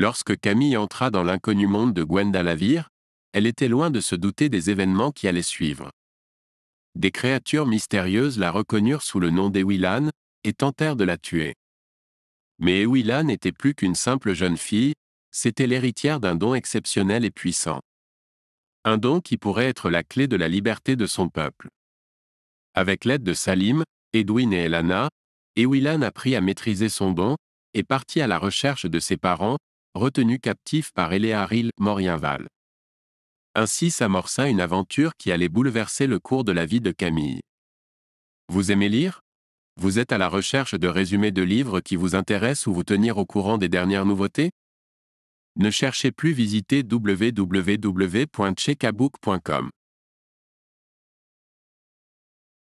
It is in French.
Lorsque Camille entra dans l'inconnu monde de Gwendalavir, elle était loin de se douter des événements qui allaient suivre. Des créatures mystérieuses la reconnurent sous le nom d'Ewilan et tentèrent de la tuer. Mais Ewilan n'était plus qu'une simple jeune fille, c'était l'héritière d'un don exceptionnel et puissant. Un don qui pourrait être la clé de la liberté de son peuple. Avec l'aide de Salim, Edwin et Elana, Ewilan apprit à maîtriser son don et partit à la recherche de ses parents, retenu captif par Eléaril, Morienval. Ainsi s'amorça une aventure qui allait bouleverser le cours de la vie de Camille. Vous aimez lire Vous êtes à la recherche de résumés de livres qui vous intéressent ou vous tenir au courant des dernières nouveautés Ne cherchez plus visiter www.chekabook.com.